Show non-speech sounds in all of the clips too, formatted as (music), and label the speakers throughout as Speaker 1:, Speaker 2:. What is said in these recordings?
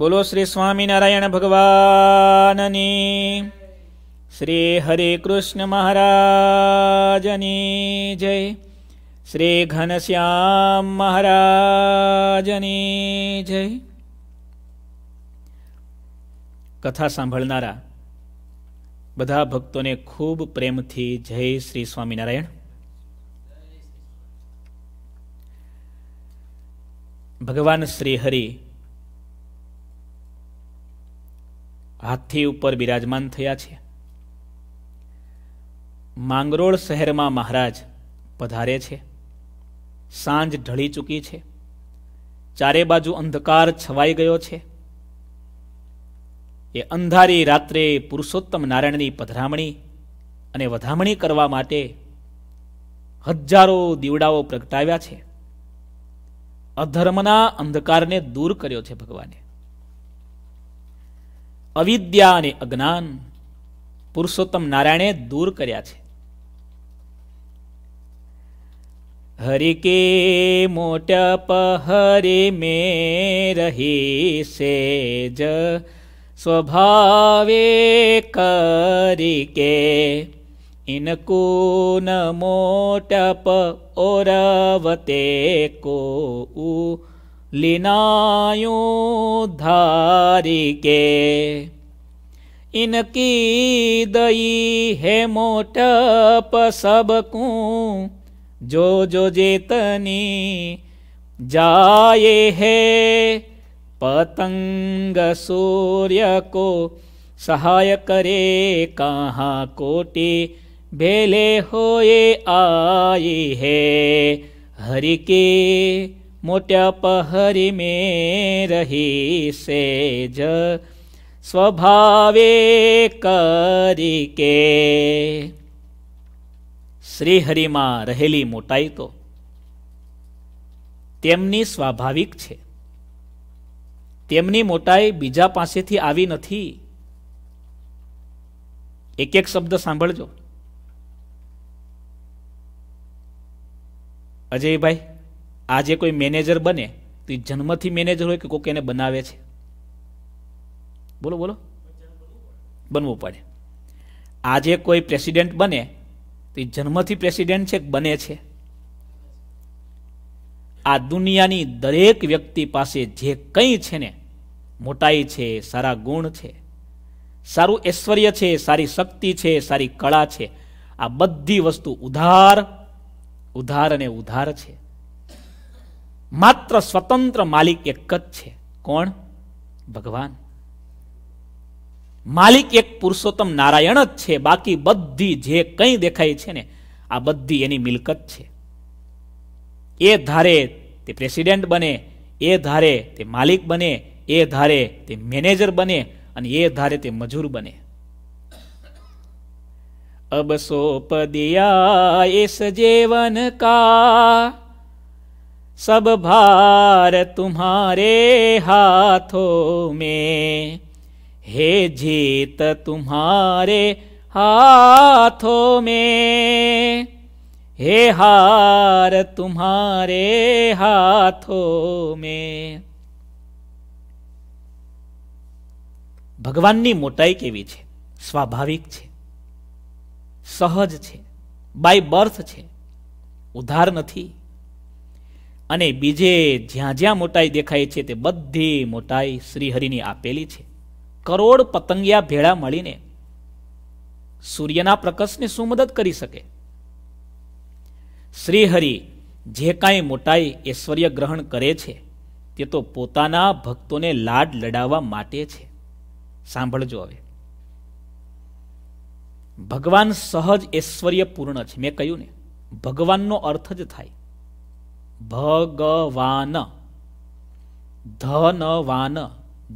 Speaker 1: બોલો શ્રી સ્વામિનારાયણ ભગવાનની શ્રી હરે કૃષ્ણ મહારાજની જય શ્રી ઘનશ્યામ મહારાજની જય કથા સાંભળનારા બધા ભક્તોને ખૂબ પ્રેમથી જય શ્રી સ્વામિનારાયણ ભગવાન શ્રી હરિ હાથી ઉપર બિરાજમાન થયા છે માંગરોળ શહેરમાં મહારાજ પધારે છે સાંજ ઢળી ચૂકી છે ચારે બાજુ અંધકાર છવાઈ ગયો છે એ અંધારી રાત્રે પુરુષોત્તમ નારાયણની પધરામણી અને વધામણી કરવા માટે હજારો દીવડાઓ પ્રગટાવ્યા છે અધર્મના અંધકારને દૂર કર્યો છે ભગવાને અવિદ્યા અને અજ્ઞાન પુરુષોત્તમ નારાયણે દૂર કર્યા છે હરિ કે મોટપ હરે મે રહી સે જ સ્વભાવે કરી કે ઇનકો ન મોટપ ઓરવતે કો ઉ धारिके इनकी दई है मोटप सबकू जो जो जेतनी जाए है पतंग सूर्य को सहाय करे कहाँ कोटि भेले होए आई है हरि के મોટ્યા પહરી મે રહી સેજ સ્વભાવે કરી કે શ્રીહરિમાં રહેલી મોટાઈ તો તેમની સ્વાભાવિક છે તેમની મોટાઈ બીજા પાસેથી આવી નથી એક એક શબ્દ સાંભળજો અજયભાઈ આજે કોઈ મેનેજર બને તો એ જન્મથી મેનેજર હોય કે કોઈક એને બનાવે છે બોલો બોલો બનવું પડે આજે કોઈ પ્રેસિડેન્ટ બને તો એ જન્મથી પ્રેસિડેન્ટ છે બને છે આ દુનિયાની દરેક વ્યક્તિ પાસે જે કંઈ છે ને મોટાઈ છે સારા ગુણ છે સારું ઐશ્વર્ય છે સારી શક્તિ છે સારી કળા છે આ બધી વસ્તુ ઉધાર ઉધાર અને ઉધાર છે માત્ર સ્વતંત્ર માલિક એક જ છે કોણ ભગવાન માલિક એક પુરુષોત્તમ નારાયણ જ છે બાકી બધી જે કંઈ દેખાય છે ને આ બધી એની મિલકત છે એ ધારે તે પ્રેસિડેન્ટ બને એ ધારે તે માલિક બને એ ધારે તે મેનેજર બને અને એ ધારે તે મજૂર બને અબસો પદિયા એસ જેવન કા सब भार तुम्हारे हाथों में हे जीत तुम्हारे हाथों में हे हार तुम्हारे हाथों में ભગવાનની મોટાઈ કેવી છે સ્વાભાવિક છે સહજ છે બાય બર્થ છે ઉધાર નથી અને બીજે જ્યાં જ્યાં મોટાઈ દેખાય છે તે બધી મોટાઈ શ્રીહરિની આપેલી છે કરોડ પતંગિયા ભેળા મળીને સૂર્યના પ્રકાશને શું મદદ કરી શકે શ્રીહરિ જે કાંઈ મોટાઈ ઐશ્વર્ય ગ્રહણ કરે છે તે તો પોતાના ભક્તોને લાડ લડાવવા માટે છે સાંભળજો હવે ભગવાન સહજ ઐશ્વર્ય પૂર્ણ છે મેં કહ્યું ને ભગવાનનો અર્થ જ થાય ભગવાન ધનવાન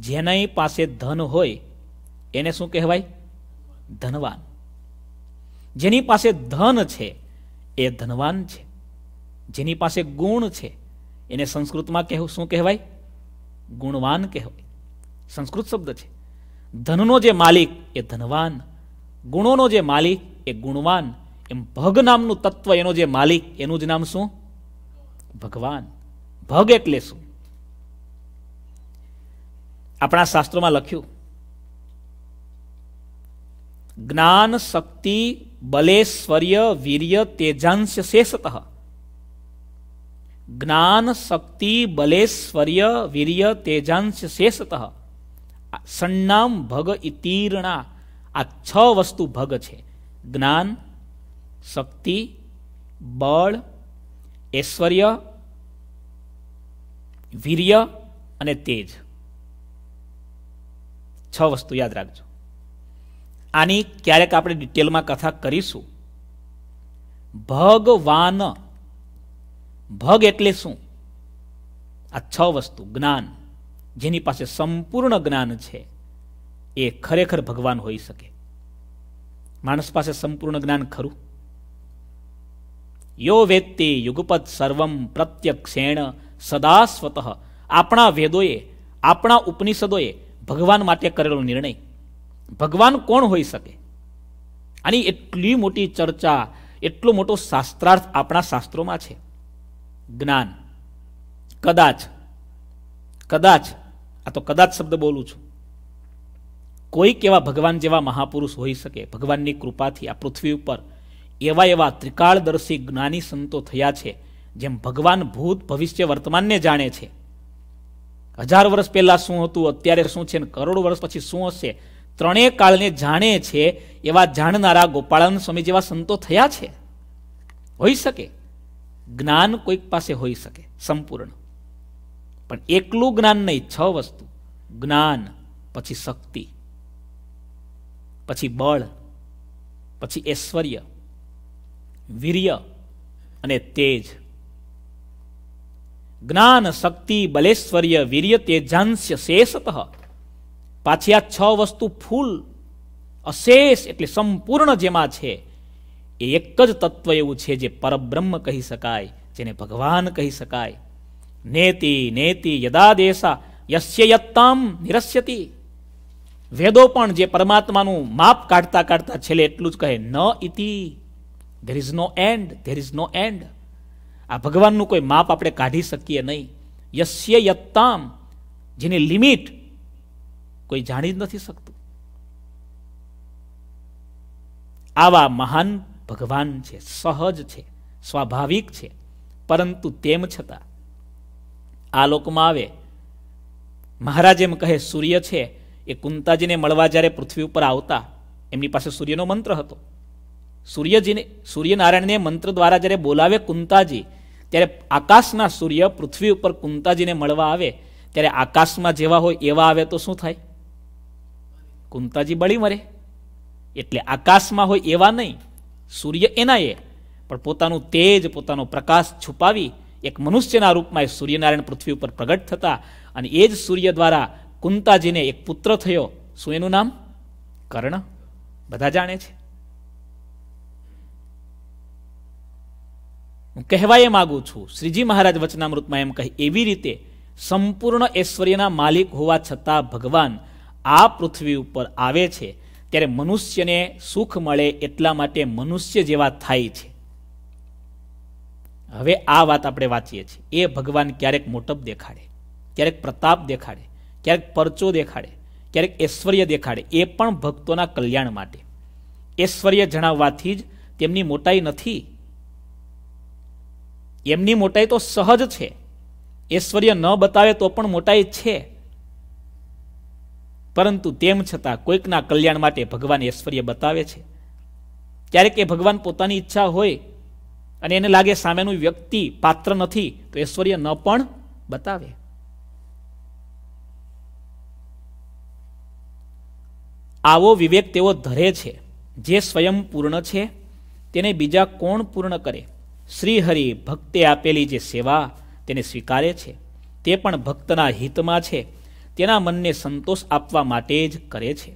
Speaker 1: જેની પાસે ધન હોય એને શું કહેવાય ધનવાન જેની પાસે ધન છે એ ધનવાન છે જેની પાસે ગુણ છે એને સંસ્કૃતમાં કહેવું શું કહેવાય ગુણવાન કહેવાય સંસ્કૃત શબ્દ છે ધનનો જે માલિક એ ધનવાન ગુણોનો જે માલિક એ ગુણવાન એમ ભગ નામનું તત્વ એનો જે માલિક એનું જ નામ શું ભગવાન ભગ એટલે શું આપણા શાસ્ત્રોમાં લખ્યું જ્ઞાન શક્તિ બલેશ્વર્ય વીર્ય તેજાંશ શેષત જ્ઞાન શક્તિ બલેશ્વર્ય વીર્ય તેજાંશ શેષત સન્નામ ભગ ઇતીર્ણા આ છ વસ્તુ ભગ છે જ્ઞાન શક્તિ બળ ઐશ્વર્ય વીર્ય અને તેજ છ વસ્તુ યાદ રાખજો આની ક્યારેક આપણે ડિટેલમાં કથા કરીશું ભગવાન ભગ એટલે શું આ છ વસ્તુ જ્ઞાન જેની પાસે સંપૂર્ણ જ્ઞાન છે એ ખરેખર ભગવાન હોઈ શકે માણસ પાસે સંપૂર્ણ જ્ઞાન ખરું યો વેત્તે યુગપત સર્વમ પ્રત્યક્ષેણ સદા સ્વતઃ આપણા વેદોએ આપણા ઉપનિષદોએ ભગવાન માટે કરેલો નિર્ણય ભગવાન કોણ હોઈ શકે આની એટલી મોટી ચર્ચા એટલો મોટો શાસ્ત્રાર્થ આપણા શાસ્ત્રોમાં છે જ્ઞાન કદાચ કદાચ આ તો કદાચ શબ્દ બોલું છું કોઈક એવા ભગવાન જેવા મહાપુરુષ હોઈ શકે ભગવાનની કૃપાથી આ પૃથ્વી ઉપર એવા એવા ત્રિકાળદર્શી જ્ઞાની સંતો થયા છે જેમ ભગવાન ભૂત ભવિષ્ય વર્તમાનને જાણે છે હજાર વર્ષ પહેલાં શું હતું અત્યારે શું છે અને કરોડ વર્ષ પછી શું હશે ત્રણેય કાળને જાણે છે એવા જાણનારા ગોપાળાનંદ સ્વામી જેવા સંતો થયા છે હોઈ શકે જ્ઞાન કોઈક પાસે હોઈ શકે સંપૂર્ણ પણ એકલું જ્ઞાન નહીં છ વસ્તુ જ્ઞાન પછી શક્તિ પછી બળ પછી ઐશ્વર્ય વીર્ય અને તેજ જ્ઞાન શક્તિ બલેશ્વર્ય વીર્ય તેજાંશ્ય શેષત પાછી આ છ વસ્તુ ફૂલ અશેષ એટલે સંપૂર્ણ જેમાં છે એ એક જ તત્વ એવું છે જે પરબ્રહ્મ કહી શકાય જેને ભગવાન કહી શકાય નેતિ નેતિ યદા દેશા યસ્ય યત્તામ નિરસ્યતિ વેદો પણ જે પરમાત્માનું માપ કાઢતા કાઢતા છેલ્લે એટલું જ કહે ન ઇતિ there is no end there is no end આ ભગવાનનું કોઈ માપ આપણે કાઢી શકીએ નહીં યસ્ય યત્તામ જેની લિમિટ કોઈ જાણી જ નથી શકતું આવા મહાન ભગવાન છે સહજ છે સ્વાભાવિક છે પરંતુ તેમ છતાં આ લોકમાં આવે મહારાજ એમ કહે સૂર્ય છે એ કુંતાજીને મળવા જ્યારે પૃથ્વી ઉપર આવતા એમની પાસે સૂર્યનો મંત્ર હતો સૂર્યજીને સૂર્યનારાયણને મંત્ર દ્વારા જ્યારે બોલાવે કુંતાજી ત્યારે આકાશના સૂર્ય પૃથ્વી ઉપર કુંતાજીને મળવા આવે ત્યારે આકાશમાં જેવા હોય એવા આવે તો શું થાય કુંતાજી બળી મરે એટલે આકાશમાં હોય એવા નહીં સૂર્ય એના એ પણ પોતાનું તેજ પોતાનો પ્રકાશ છુપાવી એક મનુષ્યના રૂપમાં એ સૂર્યનારાયણ પૃથ્વી ઉપર પ્રગટ થતા અને એ જ સૂર્ય દ્વારા કુંતાજીને એક પુત્ર થયો શું એનું નામ કર્ણ બધા જાણે છે હું કહેવા એ માગું છું શ્રીજી મહારાજ વચનામૃતમાં એમ કહે એવી રીતે સંપૂર્ણ ઐશ્વર્યના માલિક હોવા છતાં ભગવાન આ પૃથ્વી ઉપર આવે છે ત્યારે મનુષ્યને સુખ મળે એટલા માટે મનુષ્ય જેવા થાય છે હવે આ વાત આપણે વાંચીએ છીએ એ ભગવાન ક્યારેક મોટપ દેખાડે ક્યારેક પ્રતાપ દેખાડે ક્યારેક પરચો દેખાડે ક્યારેક ઐશ્વર્ય દેખાડે એ પણ ભક્તોના કલ્યાણ માટે ઐશ્વર્ય જણાવવાથી જ તેમની મોટાઈ નથી એમની મોટાઈ તો સહજ છે ઐશ્વર્ય ન બતાવે તો પણ મોટાઈ છે પરંતુ તેમ છતાં કોઈકના કલ્યાણ માટે ભગવાન ઐશ્વર્ય બતાવે છે ક્યારેક એ ભગવાન પોતાની ઈચ્છા હોય અને એને લાગે સામેનું વ્યક્તિ પાત્ર નથી તો ઐશ્વર્ય ન પણ બતાવે આવો વિવેક તેઓ ધરે છે જે સ્વયં પૂર્ણ છે તેને બીજા કોણ પૂર્ણ કરે શ્રીહરિ ભક્તે આપેલી જે સેવા તેને સ્વીકારે છે તે પણ ભક્તના હિતમાં છે તેના મનને સંતોષ આપવા માટે જ કરે છે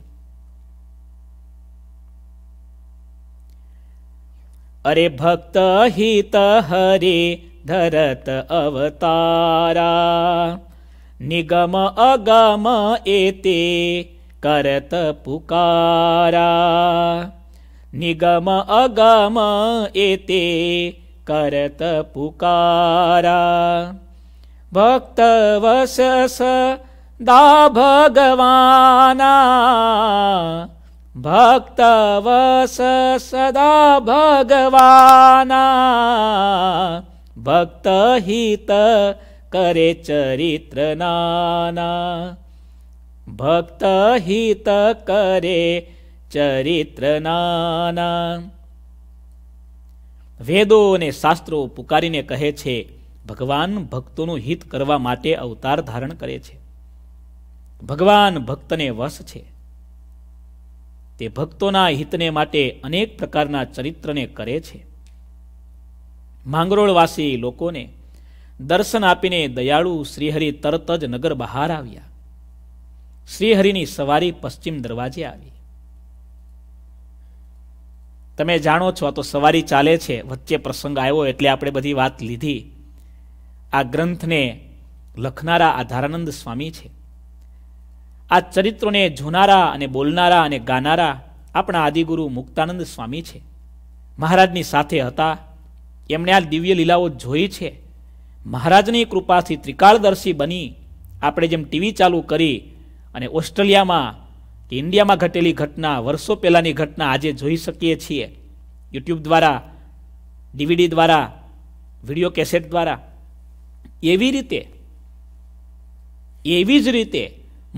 Speaker 1: અરે ભક્ત હિત હરે ધરત અવતારા નિગમ અગમ એ તે કરત પુકારા નિગમ અગમ એ તે કરત પુકારા ભક્ત વસસ દા ભગવાના ભક્ત વસ સદા ભગવાના ભક્ત હિત કરે ચરિત્ર નાના ભક્ત હિત કરે ચરિત્ર નાના વેદો અને શાસ્ત્રો પુકારીને કહે છે ભગવાન ભક્તોનું હિત કરવા માટે અવતાર ધારણ કરે છે ભગવાન ભક્તને વશ છે તે ભક્તોના હિતને માટે અનેક પ્રકારના ચરિત્રને કરે છે માંગરોળવાસી લોકોને દર્શન આપીને દયાળુ શ્રીહરિ તરત જ નગર બહાર આવ્યા શ્રીહરિની સવારી પશ્ચિમ દરવાજે આવી તમે જાણો છો આ તો સવારી ચાલે છે વચ્ચે પ્રસંગ આવ્યો એટલે આપણે બધી વાત લીધી આ ગ્રંથને લખનારા આધારાનંદ સ્વામી છે આ ચરિત્રોને જોનારા અને બોલનારા અને ગાનારા આપણા આદિગુરુ મુક્તાનંદ સ્વામી છે મહારાજની સાથે હતા એમણે આ દિવ્ય લીલાઓ જોઈ છે મહારાજની કૃપાથી ત્રિકાળદર્શી બની આપણે જેમ ટીવી ચાલુ કરી અને ઓસ્ટ્રેલિયામાં કે ઇન્ડિયામાં ઘટેલી ઘટના વર્ષો પહેલાંની ઘટના આજે જોઈ શકીએ છીએ યુટ્યુબ દ્વારા ડીવીડી દ્વારા વિડીયો કેસેટ દ્વારા એવી રીતે એવી જ રીતે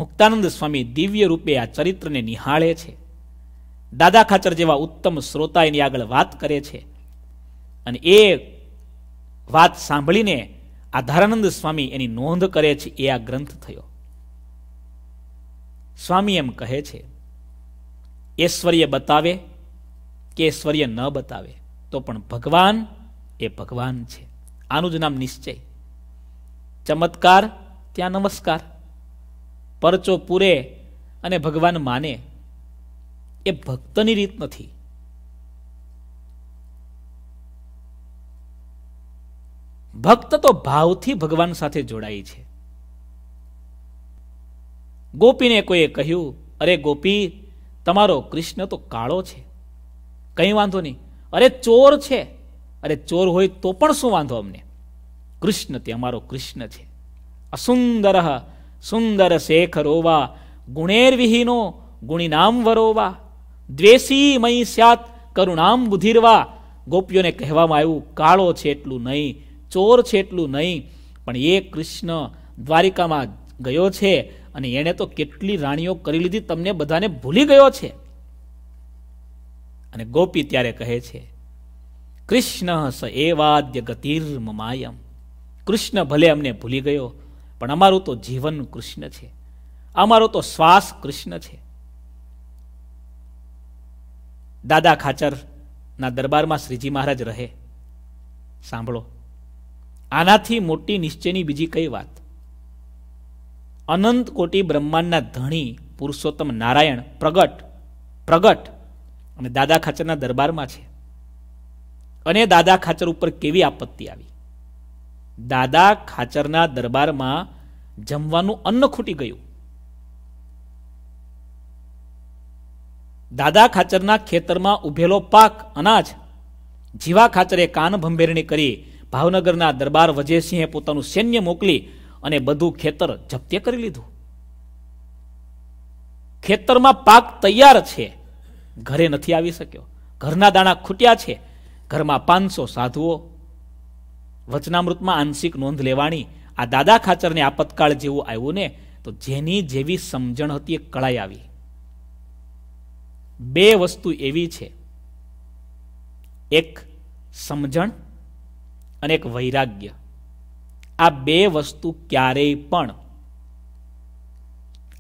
Speaker 1: મુક્તાનંદ સ્વામી દિવ્ય રૂપે આ ચરિત્રને નિહાળે છે દાદા ખાચર જેવા ઉત્તમ શ્રોતા એની આગળ વાત કરે છે અને એ વાત સાંભળીને આધારાનંદ સ્વામી એની નોંધ કરે છે એ આ ગ્રંથ થયો સ્વામી એમ કહે છે ઐશ્વર્ય બતાવે કે ઐશ્વર્ય ન બતાવે તો પણ ભગવાન એ ભગવાન છે આનું જ નામ નિશ્ચય ચમત્કાર ત્યાં નમસ્કાર પરચો પૂરે અને ભગવાન માને એ ભક્તની રીત નથી ભક્ત તો ભાવથી ભગવાન સાથે જોડાય છે ગોપીને કોઈએ કહ્યું અરે ગોપી તમારો કૃષ્ણ તો કાળો છે કંઈ વાંધો નહીં અરે ચોર છે અરે ચોર હોય તો પણ શું વાંધો અમને કૃષ્ણ તે અમારો કૃષ્ણ છે અસુંદર સુંદર શેખ રોવા ગુણેર વિહીનો ગુણીનામ વરોવા દ્વેષી મય સ્યાત કરુણામ બુધિરવા ગોપીઓને કહેવામાં આવ્યું કાળો છે એટલું નહીં ચોર છે એટલું નહીં પણ એ કૃષ્ણ દ્વારિકામાં ગયો છે અને એને તો કેટલી રાણીઓ કરી લીધી તમને બધાને ભૂલી ગયો છે અને ગોપી ત્યારે કહે છે કૃષ્ણ સ એવાદ્ય ગતિર મમાયમ કૃષ્ણ ભલે અમને ભૂલી ગયો પણ અમારું તો જીવન કૃષ્ણ છે અમારો તો શ્વાસ કૃષ્ણ છે દાદા ખાચરના દરબારમાં શ્રીજી મહારાજ રહે સાંભળો આનાથી મોટી નિશ્ચયની બીજી કઈ વાત અનંત કોટી બ્રહ્માંડના ધણી પુરુષોત્તમ નારાયણ પ્રગટ પ્રગટ અને દાદા ખાચરના દરબારમાં છે અને દાદા ખાચર ઉપર કેવી આપત્તિ આવી દાદા ખાચરના દરબારમાં જમવાનું અન્ન ખૂટી ગયું દાદા ખાચરના ખેતરમાં ઉભેલો પાક અનાજ જીવા ખાચરે કાન ભંભેરણી કરી ભાવનગરના દરબાર વજયસિંહે પોતાનું સૈન્ય મોકલી અને બધું ખેતર જપ્ત કરી લીધું ખેતરમાં પાક તૈયાર છે ઘરે નથી આવી શક્યો ઘરના દાણા ખૂટ્યા છે ઘરમાં પાંચસો સાધુઓ વચનામૃતમાં આંશિક નોંધ લેવાની આ દાદા ખાચરને આપતકાળ જેવું આવ્યું ને તો જેની જેવી સમજણ હતી એ કળાઈ આવી બે વસ્તુ એવી છે એક સમજણ અને એક વૈરાગ્ય આ બે વસ્તુ ક્યારેય પણ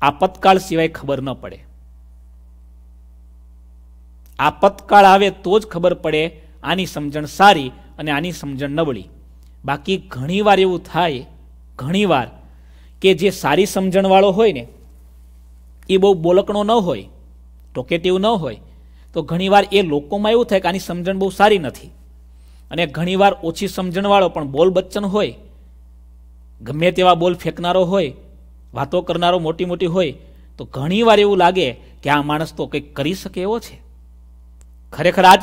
Speaker 1: આપતકાળ સિવાય ખબર ન પડે આપતકાળ આવે તો જ ખબર પડે આની સમજણ સારી અને આની સમજણ નબળી બાકી ઘણીવાર એવું થાય ઘણીવાર કે જે સારી સમજણવાળો હોય ને એ બહુ બોલકણો ન હોય ટોકેટિવ ન હોય તો ઘણીવાર એ લોકોમાં એવું થાય કે આની સમજણ બહુ સારી નથી અને ઘણીવાર ઓછી સમજણવાળો પણ બોલ બચ્ચન હોય ગમે તેવા બોલ ફેંકનારો હોય વાતો કરનારો મોટી મોટી હોય તો ઘણીવાર એવું લાગે કે આ માણસ તો કંઈક કરી શકે એવો છે ખરેખર આજ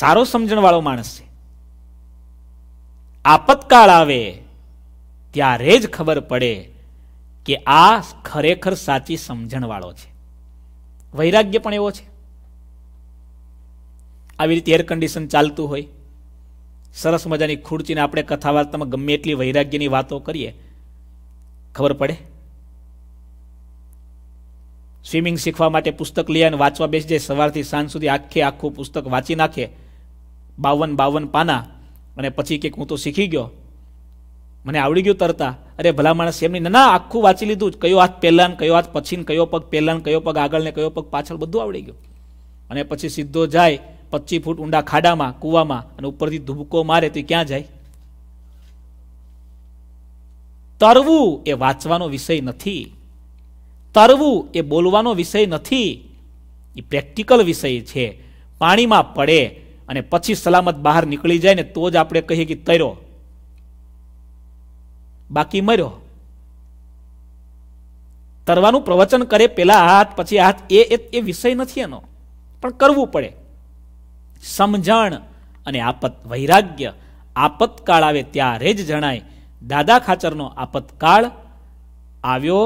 Speaker 1: સારો સમજણવાળો માણસ છે આપતકાળ આવે ત્યારે જ ખબર પડે કે આ ખરેખર સાચી સમજણવાળો છે વૈરાગ્ય પણ એવો છે આવી રીતે એર કન્ડિશન ચાલતું હોય સરસ મજાની ખુરચીને આપણે કથા વાર્તામાં ગમે એટલી વૈરાગ્યની વાતો કરીએ ખબર પડે સ્વિમિંગ શીખવા માટે પુસ્તક લઈ અને વાંચવા બેસી જાય સવારથી સાંજ સુધી આખે આખું પુસ્તક વાંચી નાખે બાવન બાવન પાના અને પછી કે હું તો શીખી ગયો મને આવડી ગયું તરતા અરે ભલા માણસ એમની ના આખું વાંચી લીધું કયો હાથ પહેલા કયો હાથ પછી કયો પગ પહેલાં કયો પગ આગળ ને કયો પગ પાછળ બધું આવડી ગયું અને પછી સીધો જાય પચીસ ફૂટ ઊંડા ખાડામાં કૂવામાં અને ઉપરથી ધુબકો મારે તો ક્યાં જાય તરવું એ વાંચવાનો વિષય નથી તરવું એ બોલવાનો વિષય નથી એ પ્રેક્ટિકલ વિષય છે પાણીમાં પડે અને પછી સલામત બહાર નીકળી જાય ને તો જ આપણે કહીએ કે તર્યો બાકી મર્યો તરવાનું પ્રવચન કરે પહેલા હાથ પછી હાથ એ એ વિષય નથી એનો પણ કરવું પડે સમજણ અને આપત વૈરાગ્ય આપતકાળ આવે ત્યારે જ જણાય દાદા ખાચરનો આપતકાળ આવ્યો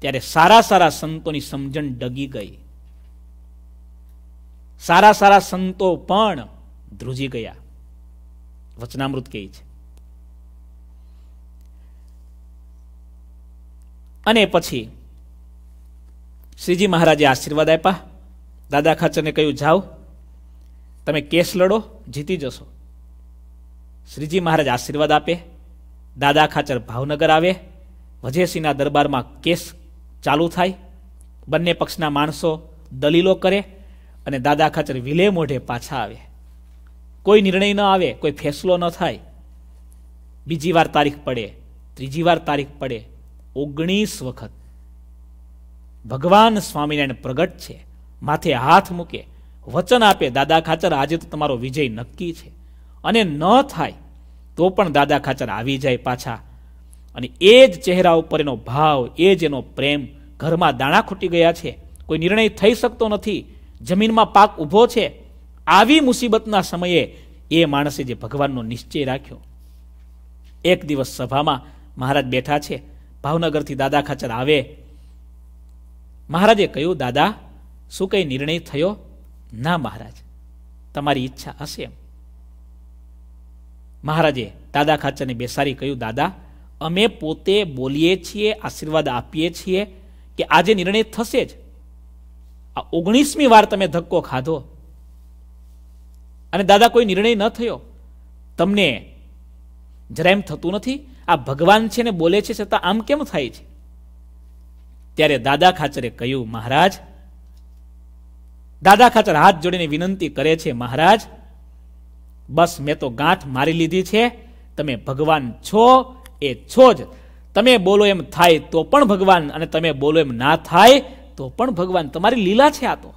Speaker 1: ત્યારે સારા સારા સંતોની સમજણ ડગી ગઈ સારા સારા સંતો પણ ધ્રુજી ગયા વચનામૃત કહે છે અને પછી શ્રીજી મહારાજે આશીર્વાદ આપ્યા દાદા ખાચરને કહ્યું જાઓ તમે કેસ લડો જીતી જશો શ્રીજી મહારાજ આશીર્વાદ આપે દાદા ખાચર ભાવનગર આવે વજેસિંહના દરબારમાં કેસ ચાલુ થાય બંને પક્ષના માણસો દલીલો કરે અને દાદા ખાચર વિલે મોઢે પાછા આવે કોઈ નિર્ણય ન આવે કોઈ ફેસલો ન થાય બીજી વાર તારીખ પડે ત્રીજી વાર તારીખ પડે ઓગણીસ વખત ભગવાન સ્વામિનારાયણ પ્રગટ છે માથે હાથ મૂકે વચન આપે દાદા ખાચર આજે તો તમારો વિજય નક્કી છે અને ન થાય તો પણ દાદા ખાચર આવી જાય પાછા અને એ જ ચહેરા ઉપર એનો ભાવ એ જ એનો પ્રેમ ઘરમાં દાણા ખૂટી ગયા છે કોઈ નિર્ણય થઈ શકતો નથી જમીનમાં પાક ઊભો છે આવી મુસીબતના સમયે એ માણસે જે ભગવાનનો નિશ્ચય રાખ્યો એક દિવસ સભામાં મહારાજ બેઠા છે ભાવનગરથી દાદા ખાચર આવે મહારાજે કહ્યું દાદા શું કંઈ નિર્ણય થયો ના મહારાજ તમારી ઈચ્છા હશે એમ મહારાજે દાદા ખાચરને બેસારી કહ્યું દાદા અમે પોતે બોલીએ છીએ આશીર્વાદ આપીએ છીએ કે આજે નિર્ણય થશે જ આ ઓગણીસમી વાર તમે ધક્કો ખાધો અને દાદા કોઈ નિર્ણય ન થયો તમને જરા એમ થતું નથી આ ભગવાન છે ને બોલે છે છતાં આમ કેમ થાય છે ત્યારે દાદા ખાચરે કહ્યું મહારાજ દાદા ખાચર હાથ જોડીને વિનંતી કરે છે મહારાજ બસ મેં તો ગાંઠ મારી લીધી છે તમે ભગવાન છો એ છો જ તમે બોલો એમ થાય તો પણ ભગવાન અને તમે બોલો એમ ના થાય તો પણ ભગવાન તમારી લીલા છે આ તો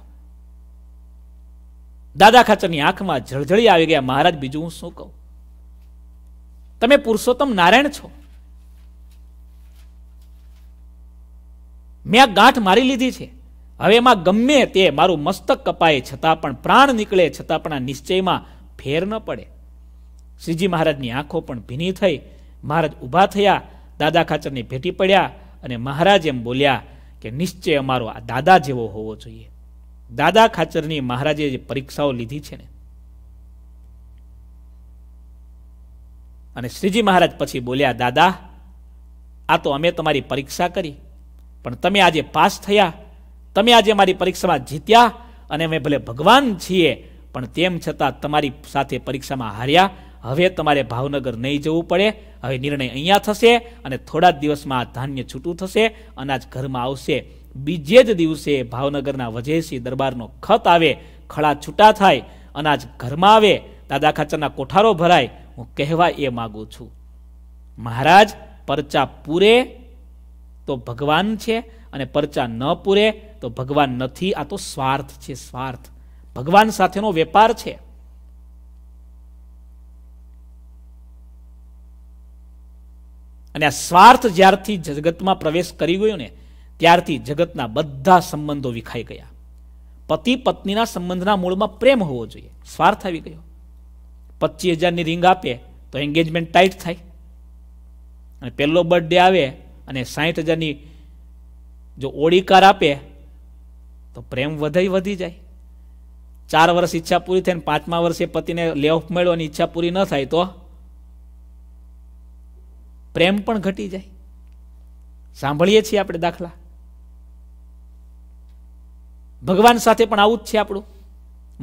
Speaker 1: દાદા ખાચરની આંખમાં જળજળી આવી ગયા મહારાજ બીજું હું શું કહું તમે પુરુષોત્તમ નારાયણ છો મેં આ ગાંઠ મારી લીધી છે હવે એમાં ગમે તે મારું મસ્તક કપાય છતાં પણ પ્રાણ નીકળે છતાં પણ આ નિશ્ચયમાં ફેર ન પડે શ્રીજી મહારાજની આંખો પણ ભીની થઈ મહારાજ ઊભા થયા દાદા ખાચરની ભેટી પડ્યા અને મહારાજ એમ બોલ્યા કે નિશ્ચય અમારો આ દાદા જેવો હોવો જોઈએ દાદા ખાચરની મહારાજે જે પરીક્ષાઓ લીધી છે ને અને શ્રીજી મહારાજ પછી બોલ્યા દાદા આ તો અમે તમારી પરીક્ષા કરી પણ તમે આજે પાસ થયા તમે આજે મારી પરીક્ષામાં જીત્યા અને અમે ભલે ભગવાન છીએ પણ તેમ છતાં તમારી સાથે પરીક્ષામાં હાર્યા હવે તમારે ભાવનગર નહીં જવું પડે હવે નિર્ણય અહીંયા થશે અને થોડા જ દિવસમાં આ ધાન્ય છૂટું થશે અનાજ ઘરમાં આવશે બીજે જ દિવસે ભાવનગરના વજેસિંહ દરબારનો ખત આવે ખડા છૂટા થાય અનાજ ઘરમાં આવે દાદા ખાચરના કોઠારો ભરાય હું કહેવા એ માગું છું મહારાજ પરચા પૂરે તો ભગવાન છે અને પરચા ન પૂરે તો ભગવાન નથી આ તો સ્વાર્થ છે સ્વાર્થ ભગવાન સાથેનો વેપાર છે અને આ સ્વાર્થ જ્યારથી જગતમાં પ્રવેશ કરી ગયો ને ત્યારથી જગતના બધા સંબંધો વિખાઈ ગયા પતિ પત્નીના સંબંધના મૂળમાં પ્રેમ હોવો જોઈએ સ્વાર્થ આવી ગયો પચીસ હજારની રિંગ આપે તો એન્ગેજમેન્ટ ટાઈટ થાય અને પહેલો બર્થડે આવે અને સાહીઠ હજારની જો ઓળીકાર આપે તો પ્રેમ વધે વધી જાય ચાર વર્ષ ઈચ્છા પૂરી થઈ પાંચમા વર્ષે પતિને લેઓફ મળ્યો અને ઈચ્છા પૂરી ન થાય તો પ્રેમ પણ ઘટી જાય સાંભળીએ છીએ આપણે દાખલા ભગવાન સાથે પણ આવું જ છે આપણું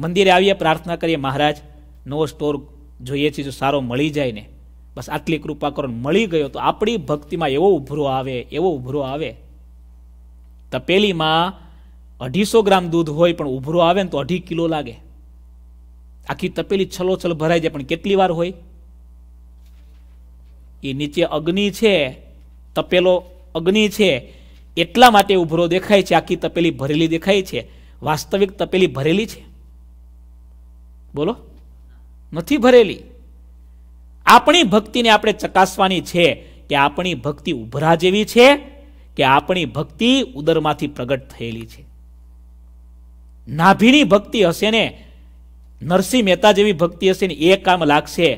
Speaker 1: મંદિરે આવીએ પ્રાર્થના કરીએ મહારાજ નવો સ્ટોર જોઈએ છીએ જો સારો મળી જાય ને બસ આટલી કૃપા કરો મળી ગયો તો આપણી ભક્તિમાં એવો ઉભરો આવે એવો ઉભરો આવે તપેલીમાં અઢીસો ગ્રામ દૂધ હોય પણ ઉભરો આવે ને તો અઢી કિલો લાગે આખી તપેલી છલોછલ ભરાઈ જાય પણ કેટલી વાર હોય એ નીચે અગ્નિ છે તપેલો અગ્નિ છે એટલા માટે ઉભરો દેખાય છે આખી તપેલી ભરેલી દેખાય છે વાસ્તવિક તપેલી ભરેલી છે બોલો નથી ભરેલી આપણી ભક્તિને આપણે ચકાસવાની છે કે આપણી ભક્તિ ઉભરા જેવી છે કે આપણી ભક્તિ ઉદરમાંથી પ્રગટ થયેલી છે નાભીની ભક્તિ હશે ને નરસિંહ મહેતા જેવી ભક્તિ હશે ને એ કામ લાગશે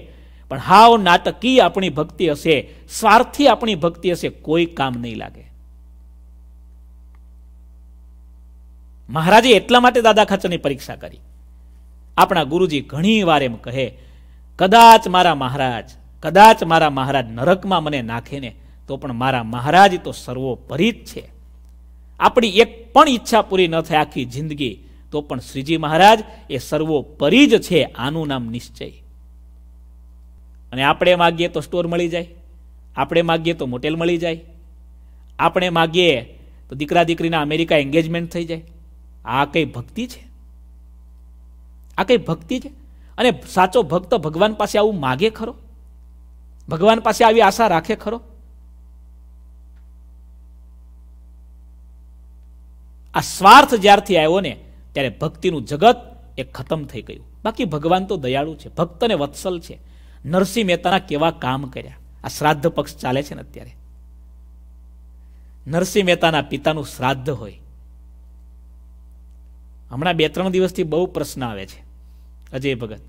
Speaker 1: પણ હાવ નાટકીય આપણી ભક્તિ હશે સ્વાર્થી આપણી ભક્તિ હશે કોઈ કામ નહીં લાગે મહારાજે એટલા માટે દાદા ખાચરની પરીક્ષા કરી આપણા ગુરુજી ઘણી વાર એમ કહે કદાચ મારા મહારાજ કદાચ મારા મહારાજ નરકમાં મને નાખે ને તો પણ મારા મહારાજ તો સર્વોપરી જ છે આપણી એક પણ ઈચ્છા પૂરી ન થાય આખી જિંદગી તો પણ શ્રીજી મહારાજ એ સર્વોપરી જ છે આનું નામ નિશ્ચય અને આપણે માગીએ તો સ્ટોર મળી જાય આપણે માગીએ તો મોટેલ મળી જાય આપણે માગીએ તો દીકરા દીકરીના અમેરિકા એન્ગેજમેન્ટ થઈ જાય આ કઈ ભક્તિ છે આ કઈ ભક્તિ છે અને સાચો ભક્ત ભગવાન પાસે આવું માગે ખરો ભગવાન પાસે આવી આશા રાખે ખરો આ સ્વાર્થ જ્યારથી આવ્યો ને ત્યારે ભક્તિનું જગત એ ખતમ થઈ ગયું બાકી ભગવાન તો દયાળુ છે ભક્તને વત્સલ છે નરસિંહ મહેતાના કેવા કામ કર્યા આ શ્રાદ્ધ પક્ષ ચાલે છે ને અત્યારે નરસિંહ મહેતાના પિતાનું શ્રાદ્ધ હોય હમણાં બે ત્રણ દિવસથી બહુ પ્રશ્ન આવે છે અજય ભગત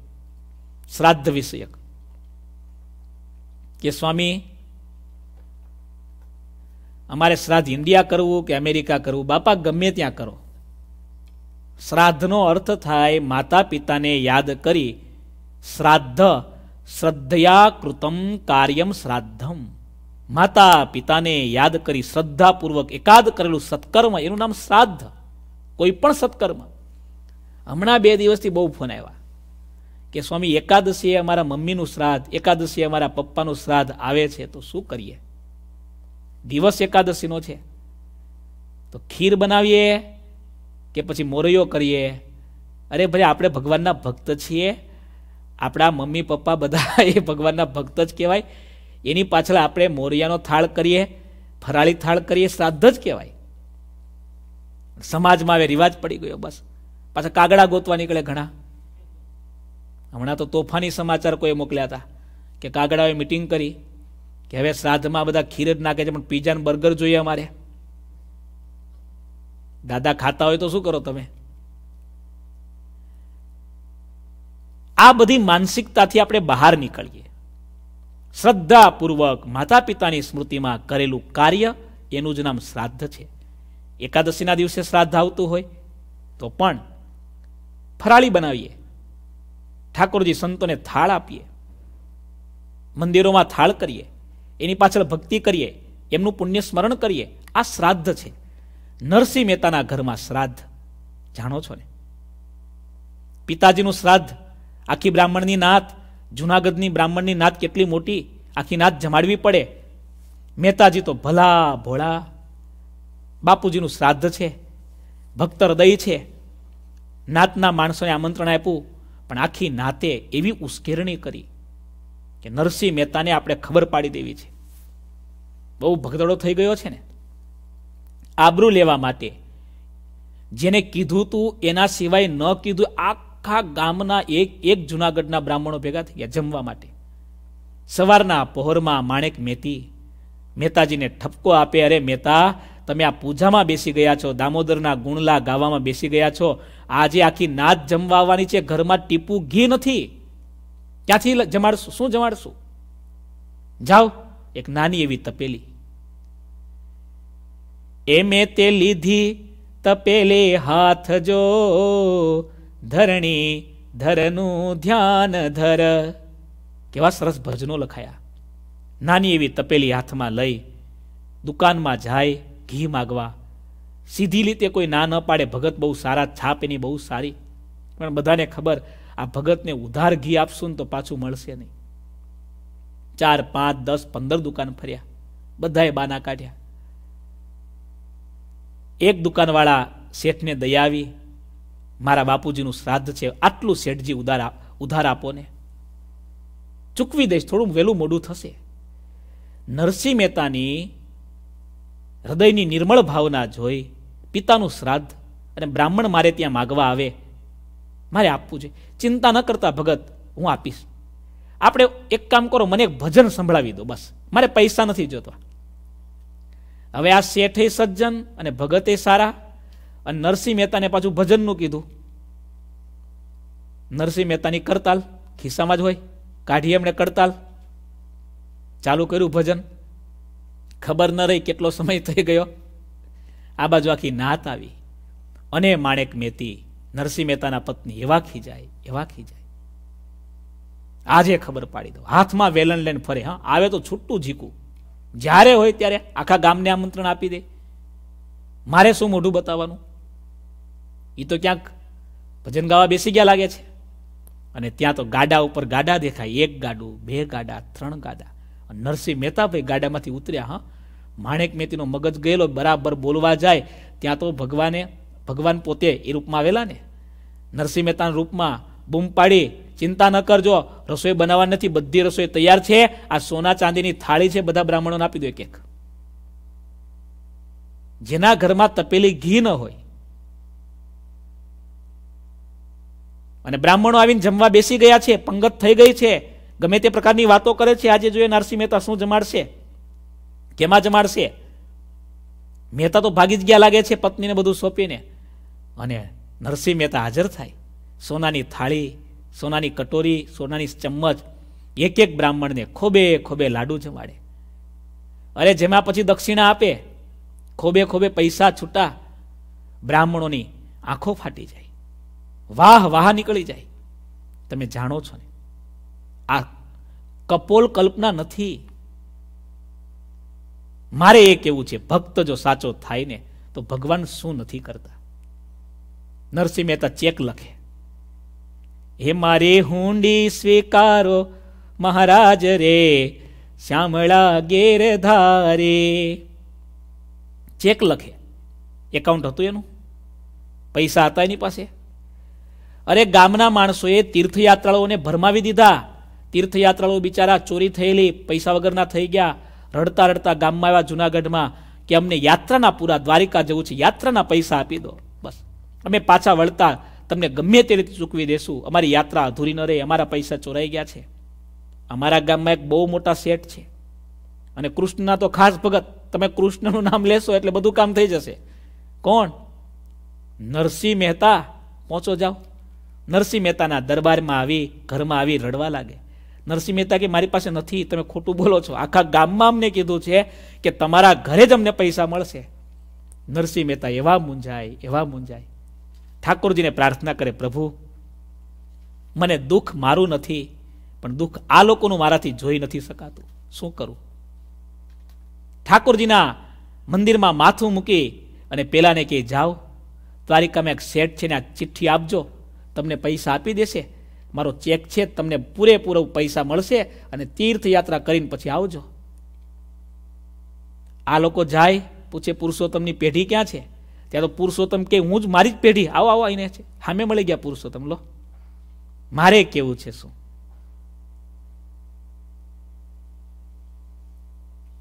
Speaker 1: શ્રાદ્ધ વિષયક કે સ્વામી અમારે શ્રાદ્ધ ઇન્ડિયા કરવું કે અમેરિકા કરવું બાપા ગમે ત્યાં કરો શ્રાદ્ધનો અર્થ થાય માતા પિતાને યાદ કરી શ્રાદ્ધ શ્રદ્ધયાકૃતમ કાર્યમ શ્રાદ્ધમ માતા પિતાને યાદ કરી શ્રદ્ધાપૂર્વક એકાદ કરેલું સત્કર્મ એનું નામ શ્રાદ્ધ કોઈ પણ સત્કર્મ હમણાં બે દિવસથી બહુ ફોન આવ્યા કે સ્વામી એકાદશીએ અમારા મમ્મીનું શ્રાદ્ધ એકાદશીએ અમારા પપ્પાનું શ્રાદ્ધ આવે છે તો શું કરીએ દિવસ એકાદશીનો છે તો ખીર બનાવીએ કે પછી મોરૈયો કરીએ અરે ભાઈ આપણે ભગવાનના ભક્ત છીએ આપણા મમ્મી પપ્પા બધા (laughs) એ ભગવાનના ભક્ત જ કહેવાય એની પાછળ આપણે મોરિયાનો થાળ કરીએ ફરાળી થાળ કરીએ શ્રાદ્ધ જ કહેવાય સમાજમાં હવે રિવાજ પડી ગયો બસ પાછા કાગડા ગોતવા નીકળે ઘણા હમણાં તો તોફાની સમાચાર કોઈ મોકલ્યા હતા કે કાગડાઓએ મિટિંગ કરી કે હવે શ્રાદ્ધમાં બધા ખીર જ નાખે છે પણ પીઝા ને બર્ગર જોઈએ અમારે દાદા ખાતા હોય તો શું કરો તમે આ બધી માનસિકતાથી આપણે બહાર નીકળીએ શ્રદ્ધાપૂર્વક માતા પિતાની સ્મૃતિમાં કરેલું કાર્ય એનું જ નામ શ્રાદ્ધ છે એકાદશીના દિવસે શ્રાદ્ધ આવતું હોય તો પણ ફરાળી બનાવીએ ઠાકોરજી સંતોને થાળ આપીએ મંદિરોમાં થાળ કરીએ એની પાછળ ભક્તિ કરીએ એમનું પુણ્ય સ્મરણ કરીએ આ શ્રાદ્ધ છે નરસિંહ મહેતાના ઘરમાં શ્રાદ્ધ જાણો છો ને પિતાજીનું શ્રાદ્ધ આખી બ્રાહ્મણની નાત જુનાગઢની બ્રાહ્મણની નાત કેટલી મોટી આખી નાત જમાડવી પડે મહેતાજી તો ભલા ભોળા બાપુજીનું શ્રાદ્ધ છે ભક્ત હૃદય છે નાતના માણસોએ આમંત્રણ આપ્યું પણ આખી નાતે એવી ઉશ્કેરણી કરી કે નરસિંહ મહેતાને આપણે ખબર પાડી દેવી છે બહુ ભગદડો થઈ ગયો છે ને આબરૂ લેવા માટે જેને કીધું તું એના સિવાય ન કીધું આખા ગામના એક એક જુનાગઢના બ્રાહ્મણો ભેગા થઈ ગયા જમવા માટે સવારના પહોરમાં માણેક મેતી મહેતાજીને ઠપકો આપે અરે મહેતા તમે આ પૂજામાં બેસી ગયા છો દામોદરના ગુણલા ગાવામાં બેસી ગયા છો આજે આખી નાદ જમવા આવવાની છે ઘરમાં ટીપું ઘી નથી ક્યાંથી જમાડશું શું જમાડશું જાઓ એક નાની એવી તપેલી એ મેં તે લીધી તપેલી હાથ જો ધરણી ધરનું ધ્યાન ધર કેવા સરસ ભજનો લખાયા નાની એવી તપેલી હાથમાં લઈ દુકાનમાં જાય ઘી માગવા સીધી રીતે કોઈ ના ન પાડે ભગત બહુ સારા છાપ એની બહુ સારી પણ બધાને ખબર આ ભગતને ઉધાર ઘી આપશો ને તો પાછું મળશે નહીં ચાર પાંચ દસ પંદર દુકાન ફર્યા બધાએ બાના કાઢ્યા એક દુકાનવાળા શેઠને દયા આવી મારા બાપુજીનું શ્રાદ્ધ છે આટલું શેઠજી ઉધાર ઉધાર આપો ને ચૂકવી દઈશ થોડું વહેલું મોડું થશે નરસિંહ મહેતાની હૃદયની નિર્મળ ભાવના જોઈ પિતાનું શ્રાદ્ધ અને બ્રાહ્મણ મારે ત્યાં માગવા આવે મારે આપવું છે ચિંતા ન કરતા ભગત હું આપીશ આપણે એક કામ કરો મને એક ભજન સંભળાવી દો બસ મારે પૈસા નથી જોતા હવે આ શેઠે સજ્જન અને ભગતે સારા અને નરસિંહ મહેતાને પાછું ભજનનું કીધું નરસિંહ મહેતાની કરતાલ ખિસ્સામાં જ હોય કાઢી એમણે કરતાલ ચાલુ કર્યું ભજન ખબર ન રહી કેટલો સમય થઈ ગયો આ બાજુ આખી નાત આવી અને માણેક મેતી નરસિંહ મહેતાના પત્ની એવા ખીજાય એવા ખીજાય આજે ખબર પાડી દો હાથમાં વેલણ લઈને ફરે હા આવે તો છૂટું ઝીકું જ્યારે હોય ત્યારે આખા ગામને આમંત્રણ આપી દે મારે શું મોઢું બતાવવાનું એ તો ક્યાંક ભજન ગાવા બેસી ગયા લાગે છે અને ત્યાં તો ગાડા ઉપર ગાડા દેખાય એક ગાડું બે ગાડા ત્રણ ગાડા નરસિંહ મહેતાભાઈ ગાડામાંથી ઉતર્યા હા માણેક મેતીનો મગજ ગયેલો બરાબર બોલવા જાય ત્યાં તો ભગવાને ભગવાન પોતે એ રૂપમાં આવેલા ને નરસિંહ મહેતાના રૂપમાં બૂમ પાડી ચિંતા ન કરજો રસોઈ બનાવવા નથી બધી રસોઈ તૈયાર છે આ સોના ચાંદીની થાળી છે બધા બ્રાહ્મણોને આપી દો એક એક જેના ઘરમાં તપેલી ઘી ન હોય અને બ્રાહ્મણો આવીને જમવા બેસી ગયા છે પંગત થઈ ગઈ છે ગમે તે પ્રકારની વાતો કરે છે આજે જોઈએ નરસિંહ મહેતા શું જમાડશે કેમાં જમાડશે મહેતા તો ભાગી જ ગયા લાગે છે પત્નીને બધું સોંપીને અને નરસિંહ મહેતા હાજર થાય સોનાની થાળી સોનાની કટોરી સોનાની ચમ્મચ એક એક બ્રાહ્મણને ખોબે ખોબે લાડુ જમાડે અરે જેમાં પછી દક્ષિણા આપે ખોબે ખોબે પૈસા છૂટા બ્રાહ્મણોની આંખો ફાટી જાય વાહ વાહ નીકળી જાય તમે જાણો છો ને આ કપોલ કલ્પના નથી મારે એ કેવું છે ભક્ત જો સાચો થાય ને તો ભગવાન શું નથી કરતા નરસિંહ મહેતા ચેક લખે હે મારી હુંડી સ્વીકારો મહારાજ રે શ્યામળા ગેર ચેક લખે એકાઉન્ટ હતું એનું પૈસા હતા એની પાસે અરે ગામના માણસોએ તીર્થયાત્રાળુઓને ભરમાવી દીધા તીર્થયાત્રાળુઓ બિચારા ચોરી થયેલી પૈસા વગરના થઈ ગયા રડતા રડતા ગામમાં આવ્યા જુનાગઢમાં કે અમને યાત્રાના પૂરા દ્વારિકા જવું છે યાત્રાના પૈસા આપી દો બસ અમે પાછા વળતા તમને ગમે તે રીતે ચૂકવી દેશું અમારી યાત્રા અધૂરી ન રહે અમારા પૈસા ચોરાઈ ગયા છે અમારા ગામમાં એક બહુ મોટા શેઠ છે અને કૃષ્ણના તો ખાસ ભગત તમે કૃષ્ણનું નામ લેશો એટલે બધું કામ થઈ જશે કોણ નરસિંહ મહેતા પહોંચો જાઓ નરસિંહ મહેતાના દરબારમાં આવી ઘરમાં આવી રડવા લાગે નરસિંહ મહેતા કે મારી પાસે નથી તમે ખોટું બોલો છો આખા ગામમાં અમને કીધું છે કે તમારા ઘરે જ અમને પૈસા મળશે નરસિંહ મહેતા એવા મૂંઝાય એવા મૂંઝાય ઠાકોરજીને પ્રાર્થના કરે પ્રભુ મને દુઃખ મારું નથી પણ દુઃખ આ લોકોનું મારાથી જોઈ નથી શકાતું શું કરું ઠાકોરજીના મંદિરમાં માથું મૂકી અને પેલાને કહે જાઓ તારી કમે એક શેઠ છે ને આ ચિઠ્ઠી આપજો તમને પૈસા આપી દેશે મારો ચેક છે તમને પૂરેપૂરો પૈસા મળશે અને તીર્થયાત્રા કરીને પછી આવજો આ લોકો જાય પૂછે પુરુષોત્તમની પેઢી ક્યાં છે ત્યાં તો પુરુષોત્તમ કે હું જ મારી જ પેઢી આવો આવો આવીને છે સામે મળી ગયા પુરુષોત્તમ લો મારે કેવું છે શું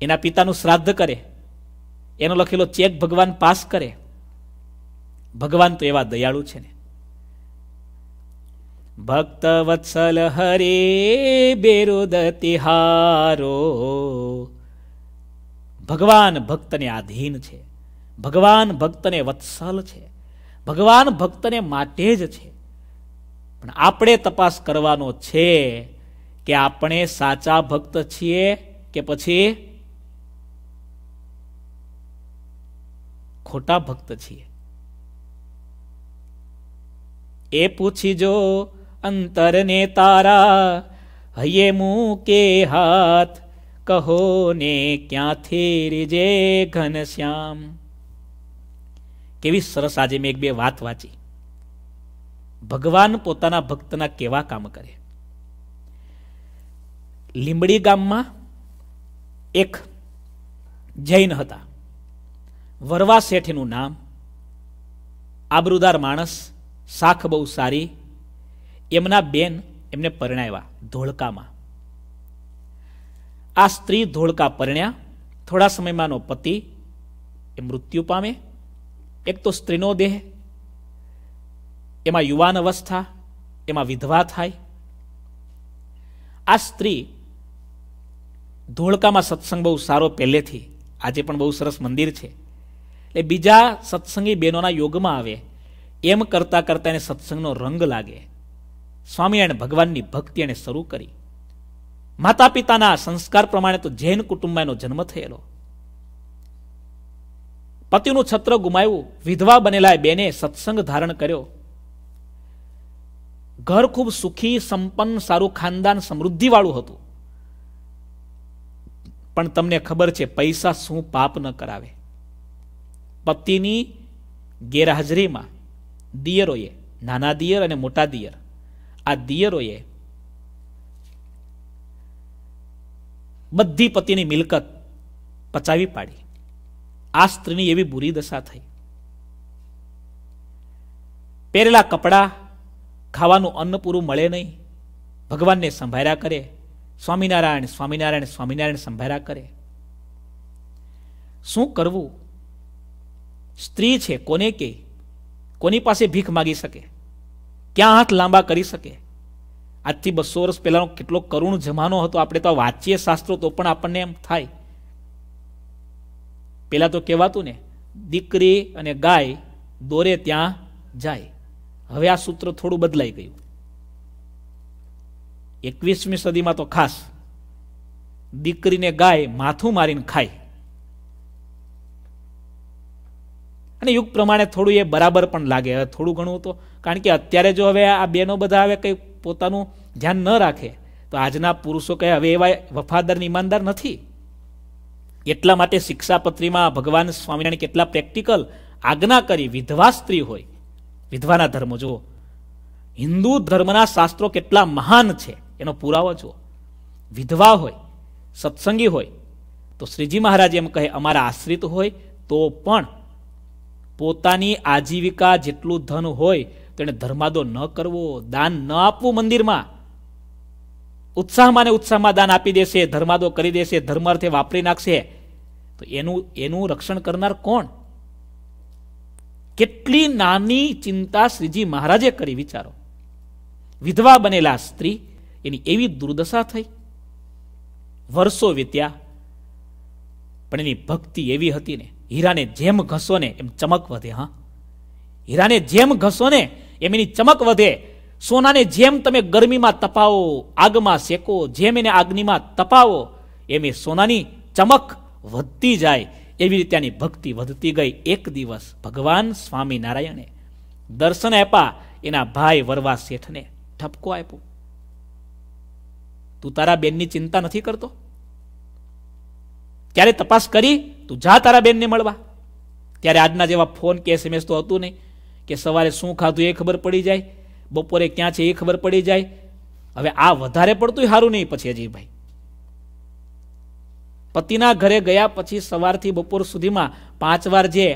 Speaker 1: એના પિતાનું શ્રાદ્ધ કરે એનો લખેલો ચેક ભગવાન પાસ કરે ભગવાન તો એવા દયાળુ છે ને ભક્ત વત્સલ હરે બેરોદ તિહારો ભગવાન ભક્તને આધીન છે ભગવાન ભક્તને વત્સલ છે ભગવાન ભક્તને માટે જ છે પણ આપણે તપાસ કરવાનો છે કે આપણે સાચા ભક્ત છીએ કે પછી ખોટા ભક્ત છીએ એ પૂછી જો અંતરને તારા હૈયે મૂકે હાથ કહો ને ક્યાંથી રીજે ઘનશ્યામ કેવી સરસ આજે મેં એક બે વાત વાંચી ભગવાન પોતાના ભક્તના કેવા કામ કરે લીંબડી ગામમાં એક જૈન હતા વરવા શેઠનું નામ આબરૂદાર માણસ શાખ બહુ સારી એમના બેન એમને પરણાવ્યા ધોળકામાં આ સ્ત્રી ધોળકા પરણ્યા થોડા સમયમાંનો પતિ એ મૃત્યુ પામે એક તો સ્ત્રીનો દેહ એમાં યુવાન અવસ્થા એમાં વિધવા થાય આ સ્ત્રી ધોળકામાં સત્સંગ બહુ સારો પહેલેથી આજે પણ બહુ સરસ મંદિર છે એટલે બીજા સત્સંગી બહેનોના યોગમાં આવે એમ કરતાં કરતાં એને સત્સંગનો રંગ લાગે સ્વામિનારાયણ ભગવાનની ભક્તિ એણે શરૂ કરી માતા પિતાના સંસ્કાર પ્રમાણે તો જૈન કુટુંબમાં એનો જન્મ થયેલો પતિનું છત્ર ગુમાવ્યું વિધવા બનેલા એ બેને સત્સંગ ધારણ કર્યો ઘર ખૂબ સુખી સંપન્ન સારું ખાનદાન સમૃદ્ધિવાળું હતું પણ તમને ખબર છે પૈસા શું પાપ ન કરાવે પતિની ગેરહાજરીમાં દિયરોએ નાના દિયર અને મોટા દિયર આ દિયરોએ બધી પતિની મિલકત પચાવી પાડી આ સ્ત્રીની એવી બુરી દશા થઈ પહેરેલા કપડાં ખાવાનું અન્ન પૂરું મળે નહીં ભગવાનને સંભાળ્યા કરે સ્વામિનારાયણ સ્વામિનારાયણ સ્વામિનારાયણ સંભાર્યા કરે શું કરવું સ્ત્રી છે કોને કે કોની પાસે ભીખ માગી શકે ક્યાં હાથ લાંબા કરી શકે આજથી બસો વર્ષ પહેલાંનો કેટલો કરુણ જમાનો હતો આપણે તો વાંચીએ શાસ્ત્રો તો પણ આપણને એમ થાય પહેલાં તો કહેવાતું ને દીકરી અને ગાય દોરે ત્યાં જાય હવે આ સૂત્ર થોડું બદલાઈ ગયું એકવીસમી સદીમાં તો ખાસ દીકરીને ગાય માથું મારીને ખાય અને યુગ પ્રમાણે થોડું એ બરાબર પણ લાગે હવે થોડું ઘણું તો કારણ કે અત્યારે જો હવે આ બેનો બધા હવે કંઈ પોતાનું ધ્યાન ન રાખે તો આજના પુરુષો કહે હવે એવા વફાદાર ઈમાનદાર નથી એટલા માટે શિક્ષાપત્રીમાં ભગવાન સ્વામિનારાયણ કેટલા પ્રેક્ટિકલ આજ્ઞા કરી વિધવા સ્ત્રી હોય વિધવાના ધર્મ જુઓ હિન્દુ ધર્મના શાસ્ત્રો કેટલા મહાન છે એનો પુરાવો જુઓ વિધવા હોય સત્સંગી હોય તો શ્રીજી મહારાજ એમ કહે અમારા આશ્રિત હોય તો પણ પોતાની આજીવિકા જેટલું ધન હોય તેણે ધર્માદો ન કરવો દાન ન આપવું મંદિરમાં ઉત્સાહમાં ને ઉત્સાહમાં દાન આપી દેશે ધર્માદો કરી દેશે ધર્માર્થે વાપરી નાખશે તો એનું એનું રક્ષણ કરનાર કોણ કેટલી નાની ચિંતા શ્રીજી મહારાજે કરી વિચારો વિધવા બનેલા સ્ત્રી એની એવી દુર્દશા થઈ વર્ષો વીત્યા પણ એની ભક્તિ એવી હતી ને હીરાને જેમ ઘસો ને એમ ચમક વધે હા હીરાને જેમ ઘસો ને એમ એની ચમક વધે સોનાને જેમ તમે ગરમીમાં તપાવો આગમાં શેકો જેમ એને આગનીમાં તપાવો એમ એ સોનાની ચમક વધતી જાય એવી રીતે આની ભક્તિ વધતી ગઈ એક દિવસ ભગવાન સ્વામિનારાયણે દર્શન આપ્યા એના ભાઈ વરવા શેઠને ઠપકો આપ્યો તું તારા બેનની ચિંતા નથી કરતો ક્યારે તપાસ કરી તું જા તારા બેનને મળવા ત્યારે આજના જેવા ફોન કે એસએમએસ તો હતું નહીં કે સવારે શું ખાધું એ ખબર પડી જાય બપોરે ક્યાં છે એ ખબર પડી જાય હવે આ વધારે પડતું સારું નહીં પછી અજયભાઈ પતિના ઘરે ગયા પછી સવારથી બપોર સુધીમાં પાંચ વાર જે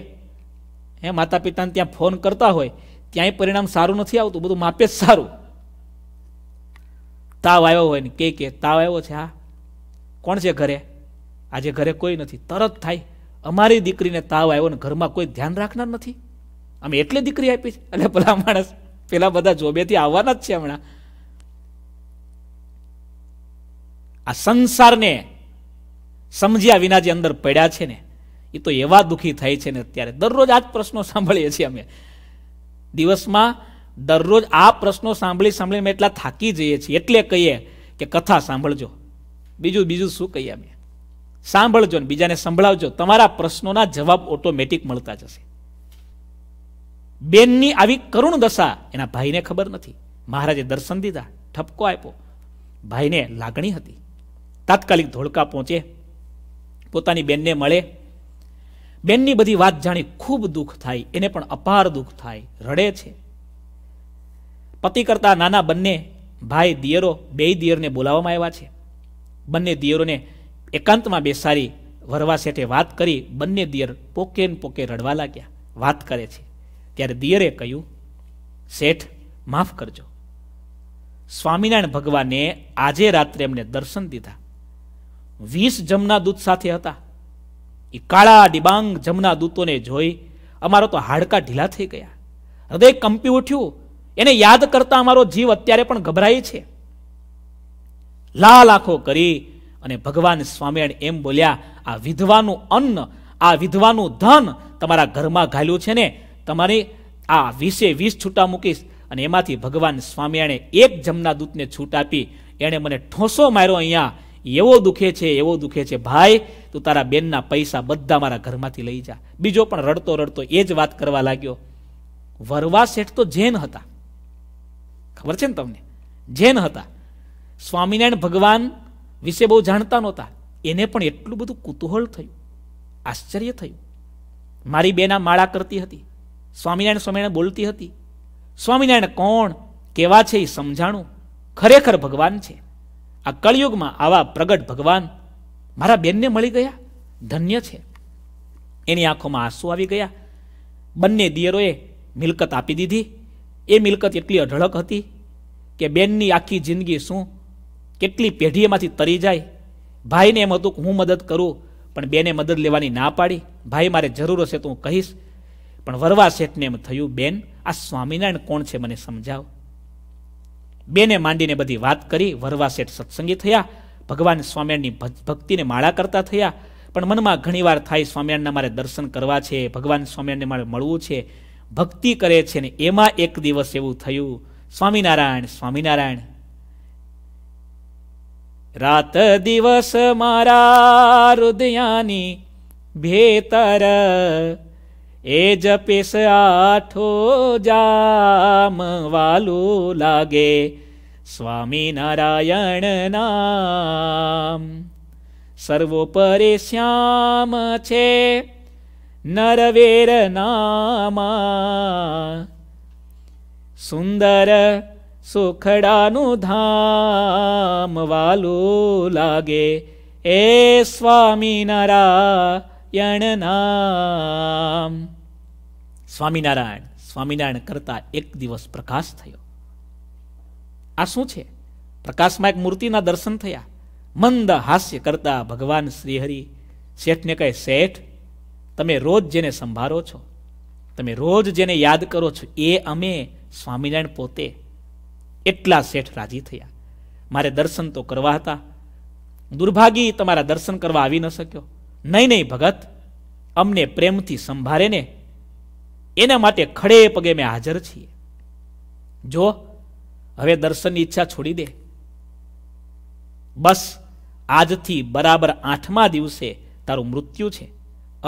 Speaker 1: હે માતા પિતાને ત્યાં ફોન કરતા હોય ત્યાંય પરિણામ સારું નથી આવતું બધું માપે જ સારું તાવ આવ્યો હોય ને કે કે તાવ આવ્યો છે હા કોણ છે ઘરે આજે ઘરે કોઈ નથી તરત થાય અમારી દીકરીને તાવ આવ્યો ને ઘરમાં કોઈ ધ્યાન રાખનાર નથી અમે એટલે દીકરી આપી છે એટલે પેલા માણસ પેલા બધા જોબેથી આવવાના જ છે હમણાં આ સંસારને સમજ્યા વિના જે અંદર પડ્યા છે ને એ તો એવા દુઃખી થાય છે ને અત્યારે દરરોજ આ જ પ્રશ્નો સાંભળીએ છીએ અમે દિવસમાં દરરોજ આ પ્રશ્નો સાંભળી સાંભળીને એટલા થાકી જઈએ છીએ એટલે કહીએ કે કથા સાંભળજો બીજું બીજું શું કહીએ અમે સાંભળજો ને બીજાને સંભળાવજો તમારા પ્રશ્નોના જવાબ ઓટોમેટિક મળતા જશે બેનની આવી કરુણ દશા એના ભાઈને ખબર નથી મહારાજે દર્શન દીધા ઠપકો આપ્યો ભાઈને લાગણી હતી તાત્કાલિક ધોળકા પહોંચે પોતાની બેનને મળે બેનની બધી વાત જાણી ખૂબ દુઃખ થાય એને પણ અપાર દુઃખ થાય રડે છે પતિ કરતા નાના બંને ભાઈ દિયરો બે દિયરને બોલાવવામાં આવ્યા છે બંને દિયરોને એકાંતમાં બેસારી વરવા શેઠે વાત કરી બંને દિયર પોકે ને પોકે રડવા લાગ્યા વાત કરે છે ત્યારે દિયરે કહ્યું શેઠ માફ કરજો સ્વામિનારાયણ ભગવાને આજે રાત્રે એમને દર્શન દીધા વીસ જમના દૂત સાથે હતા એ કાળા ડિબાંગ જમના દૂતોને જોઈ અમારો તો હાડકા ઢીલા થઈ ગયા હૃદય કંપી ઉઠ્યું એને યાદ કરતા અમારો જીવ અત્યારે પણ ગભરાય છે લાલ આંખો કરી અને ભગવાન સ્વામિનારાયણ એમ બોલ્યા આ વિધવાનું અન્ન આ વિધવાનું ધન તમારા ઘરમાં ઘાલ્યું છે ને તમારી આ વીસે વીસ છૂટા મૂકીશ અને એમાંથી ભગવાન સ્વામિયાણે એક જમના દૂતને છૂટ આપી એણે મને ઠોસો માર્યો અહીંયા એવો દુખે છે એવો દુખે છે ભાઈ તું તારા બેનના પૈસા બધા મારા ઘરમાંથી લઈ જા બીજો પણ રડતો રડતો એ જ વાત કરવા લાગ્યો વરવા શેઠ તો જૈન હતા ખબર છે ને તમને જૈન હતા સ્વામિનારાયણ ભગવાન વિશે બહુ જાણતા નહોતા એને પણ એટલું બધું કુતૂહળ થયું આશ્ચર્ય થયું મારી બેના માળા કરતી હતી સ્વામિનારાયણ સ્વામિનારાયણ બોલતી હતી સ્વામિનારાયણ કોણ કેવા છે એ સમજાણું ખરેખર ભગવાન છે આ કળિયુગમાં આવા પ્રગટ ભગવાન મારા બેનને મળી ગયા ધન્ય છે એની આંખોમાં આંસુ આવી ગયા બંને દિયરોએ મિલકત આપી દીધી એ મિલકત એટલી અઢળક હતી કે બેનની આખી જિંદગી શું કેટલી પેઢી એમાંથી તરી જાય ભાઈને એમ હતું કે હું મદદ કરું પણ બેને મદદ લેવાની ના પાડી ભાઈ મારે જરૂર હશે તો હું કહીશ પણ વરવા શેઠને એમ થયું બેન આ સ્વામિનારાયણ કોણ છે મને સમજાવ બેને માંડીને બધી વાત કરી વરવા શેઠ સત્સંગી થયા ભગવાન સ્વામિનારાયણની ભક્તિને માળા કરતા થયા પણ મનમાં ઘણીવાર થાય સ્વામિનારાયણના મારે દર્શન કરવા છે ભગવાન સ્વામિનારાયણને મારે મળવું છે ભક્તિ કરે છે ને એમાં એક દિવસ એવું થયું સ્વામિનારાયણ સ્વામિનારાયણ રાત દિવસ મારા હૃદયાની ભેતર એ જપીશ આઠો જામ વાલું લાગે સ્વામિનારાયણ નામ સર્વોપરી શ્યામ છે નરવેર નામા સુંદર સુખડાનું ધામ વાલું લાગે એ સ્વામિનારાયણ નામ સ્વામિનારાયણ સ્વામિનારાયણ કરતા એક દિવસ પ્રકાશ થયો આ શું છે પ્રકાશમાં એક મૂર્તિના દર્શન થયા મંદ હાસ્ય કરતા ભગવાન શ્રીહરિ શેઠને કહે શેઠ તમે રોજ જેને સંભાળો છો તમે રોજ જેને યાદ કરો છો એ અમે સ્વામિનારાયણ પોતે એટલા શેઠ રાજી થયા મારે દર્શન તો કરવા હતા દુર્ભાગી તમારા દર્શન કરવા આવી ન શક્યો નહીં નહીં ભગત અમને પ્રેમથી સંભાળે ને એના માટે ખડે પગે મેં હાજર છીએ જો હવે દર્શનની ઈચ્છા છોડી દે બસ આજથી બરાબર આઠમા દિવસે તારું મૃત્યુ છે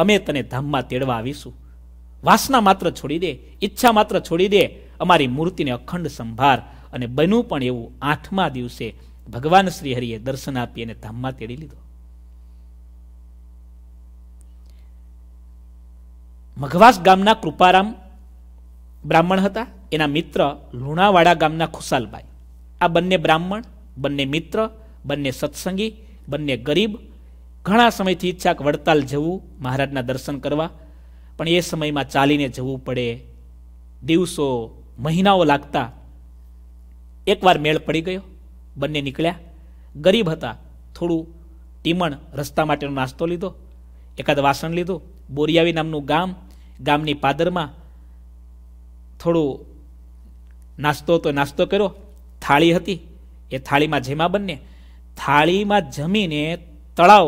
Speaker 1: અમે તને ધામમાં તેડવા આવીશું વાસના માત્ર છોડી દે ઈચ્છા માત્ર છોડી દે અમારી મૂર્તિને અખંડ સંભાર અને બન્યું પણ એવું આઠમા દિવસે ભગવાન શ્રી હરિએ દર્શન આપી અને ધામમાં તેડી લીધો મઘવાસ ગામના કૃપારામ બ્રાહ્મણ હતા એના મિત્ર લુણાવાડા ગામના ખુશાલભાઈ આ બંને બ્રાહ્મણ બંને મિત્ર બંને સત્સંગી બંને ગરીબ ઘણા સમયથી ઈચ્છાક વડતાલ જવું મહારાજના દર્શન કરવા પણ એ સમયમાં ચાલીને જવું પડે દિવસો મહિનાઓ લાગતા એકવાર મેળ પડી ગયો બંને નીકળ્યા ગરીબ હતા થોડું ટીમણ રસ્તા માટેનો નાસ્તો લીધો એકાદ વાસણ લીધું બોરિયાવી નામનું ગામ ગામની પાદરમાં થોડું નાસ્તો તો નાસ્તો કર્યો થાળી હતી એ થાળીમાં જેમાં બંને થાળીમાં જમીને તળાવ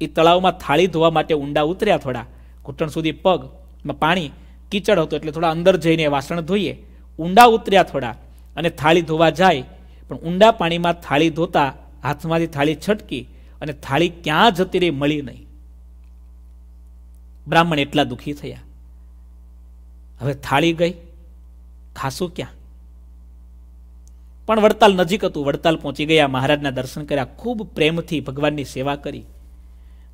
Speaker 1: એ તળાવમાં થાળી ધોવા માટે ઊંડા ઉતર્યા થોડા ઘૂંટણ સુધી પગમાં પાણી કીચડ હતું એટલે થોડા અંદર જઈને વાસણ ધોઈએ ઊંડા ઉતર્યા થોડા અને થાળી ધોવા જાય પણ ઊંડા પાણીમાં થાળી ધોતા હાથમાંથી થાળી છટકી અને થાળી ક્યાં જતી રહી મળી નહીં બ્રાહ્મણ એટલા દુઃખી થયા હવે થાળી ગઈ ખાશું ક્યાં પણ વડતાલ નજીક હતું વડતાલ પહોંચી ગયા મહારાજના દર્શન કર્યા ખૂબ પ્રેમથી ભગવાનની સેવા કરી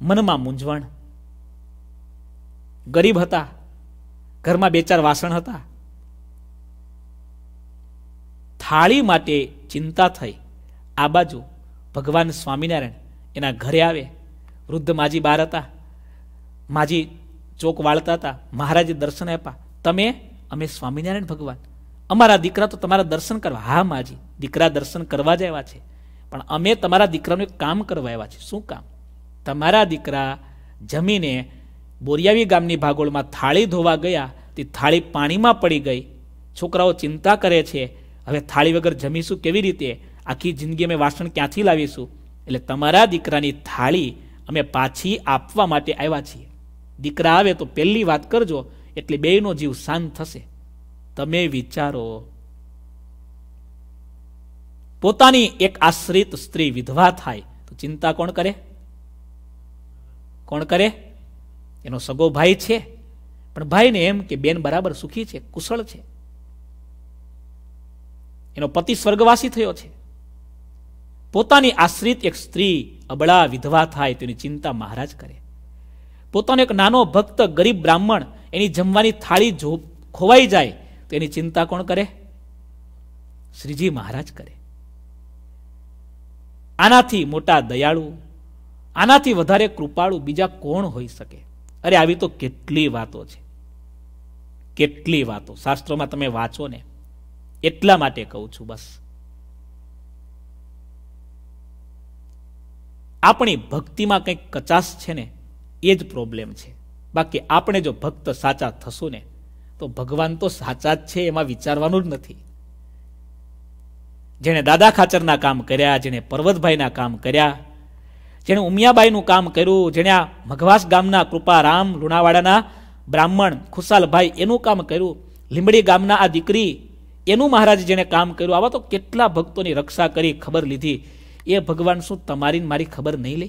Speaker 1: મનમાં મૂંઝવણ ગરીબ હતા ઘરમાં બે ચાર વાસણ હતા થાળી માટે ચિંતા થઈ આ બાજુ ભગવાન સ્વામિનારાયણ એના ઘરે આવે વૃદ્ધ માજી બાર હતા માજી ચોક વાળતા હતા મહારાજે દર્શન આપ્યા તમે અમે સ્વામિનારાયણ ભગવાન અમારા દીકરા તો તમારા દર્શન કરવા હા માજી દીકરા દર્શન કરવા જ આવ્યા છે પણ અમે તમારા દીકરાનું એક કામ કરવા આવ્યા છે શું કામ તમારા દીકરા જમીને બોરિયાવી ગામની ભાગોળમાં થાળી ધોવા ગયા તે થાળી પાણીમાં પડી ગઈ છોકરાઓ ચિંતા કરે છે હવે થાળી વગર જમીશું કેવી રીતે આખી જિંદગી અમે વાસણ ક્યાંથી લાવીશું એટલે તમારા દીકરાની થાળી અમે પાછી આપવા માટે આવ્યા છીએ દીકરા આવે તો પહેલી વાત કરજો એટલે બેયનો જીવ શાંત થશે તમે વિચારો પોતાની એક આશ્રિત સ્ત્રી વિધવા થાય તો ચિંતા કોણ કરે કોણ કરે એનો સગો ભાઈ છે પણ ભાઈને એમ કે બેન બરાબર સુખી છે કુશળ છે એનો પતિ સ્વર્ગવાસી થયો છે પોતાની આશ્રિત એક સ્ત્રી અબળા વિધવા થાય તેની ચિંતા મહારાજ કરે પોતાનો એક નાનો ભક્ત ગરીબ બ્રાહ્મણ એની જમવાની થાળી જો ખોવાઈ જાય તો એની ચિંતા કોણ કરે શ્રીજી મહારાજ કરે આનાથી મોટા દયાળુ આનાથી વધારે કૃપાળુ બીજા કોણ હોઈ શકે અરે આવી તો કેટલી વાતો છે કેટલી વાતો શાસ્ત્રોમાં તમે વાંચો ને એટલા માટે કહું છું બસ આપણી ભક્તિમાં કંઈક કચાશ છે ને એ જ પ્રોબ્લેમ છે બાકી આપણે જો ભક્ત સાચા થશું ને તો ભગવાન તો સાચા જ છે એમાં વિચારવાનું જ નથી જેણે દાદા ખાચરના કામ કર્યા જેણે પર્વતભાઈના કામ કર્યા જેણે ઉમિયાબાઈનું કામ કર્યું જેણે આ મઘવાસ ગામના કૃપારામ લુણાવાડાના બ્રાહ્મણ ખુશાલભાઈ એનું કામ કર્યું લીંબડી ગામના આ દીકરી એનું મહારાજ જેણે કામ કર્યું આવા તો કેટલા ભક્તોની રક્ષા કરી ખબર લીધી એ ભગવાન શું તમારી મારી ખબર નહીં લે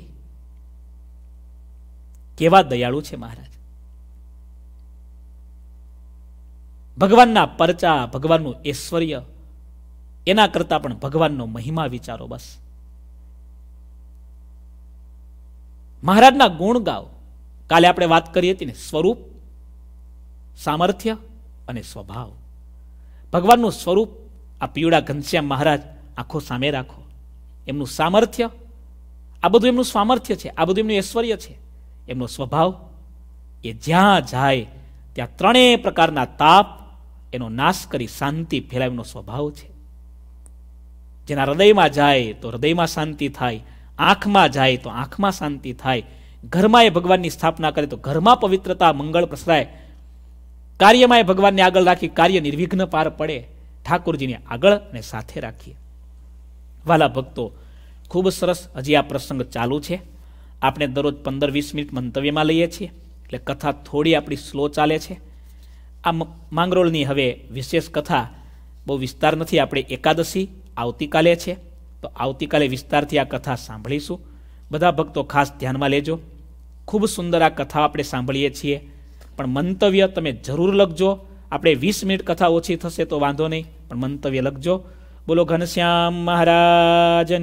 Speaker 1: કેવા દયાળુ છે મહારાજ ભગવાનના પરચા ભગવાનનું ઐશ્વર્ય એના કરતાં પણ ભગવાનનો મહિમા વિચારો બસ મહારાજના ગુણ ગાઓ કાલે આપણે વાત કરી હતી ને સ્વરૂપ સામર્થ્ય અને સ્વભાવ ભગવાનનું સ્વરૂપ આ પીવડા ઘનશ્યામ મહારાજ આંખો સામે રાખો એમનું સામર્થ્ય આ બધું એમનું સામર્થ્ય છે આ બધું એમનું ઐશ્વર્ય છે એમનો સ્વભાવ એ જ્યાં જાય ત્યાં ત્રણેય પ્રકારના તાપ એનો નાશ કરી શાંતિ ફેલાવવાનો સ્વભાવ છે જેના હૃદયમાં જાય તો હૃદયમાં શાંતિ થાય આંખમાં જાય તો આંખમાં શાંતિ થાય ઘરમાં એ ભગવાનની સ્થાપના કરે તો ઘરમાં પવિત્રતા મંગળ પ્રસરાય કાર્યમાં એ ભગવાનને આગળ રાખી કાર્ય નિર્વિઘ્ન પાર પડે ઠાકોરજીને આગળ અને સાથે રાખીએ વાલા ભક્તો ખૂબ સરસ હજી આ પ્રસંગ ચાલુ છે આપણે દરરોજ પંદર વીસ મિનિટ મંતવ્યમાં લઈએ છીએ એટલે કથા થોડી આપણી સ્લો ચાલે છે આ માંગરોળની હવે વિશેષ કથા બહુ વિસ્તાર નથી આપણે એકાદશી આવતીકાલે છે તો આવતીકાલે વિસ્તારથી આ કથા સાંભળીશું બધા ભક્તો ખાસ ધ્યાનમાં લેજો ખૂબ સુંદર આ કથા આપણે સાંભળીએ છીએ પણ મંતવ્ય તમે જરૂર લખજો આપણે વીસ મિનિટ કથા ઓછી થશે તો વાંધો નહીં પણ મંતવ્ય લખજો બોલો ઘનશ્યામ મહારાજ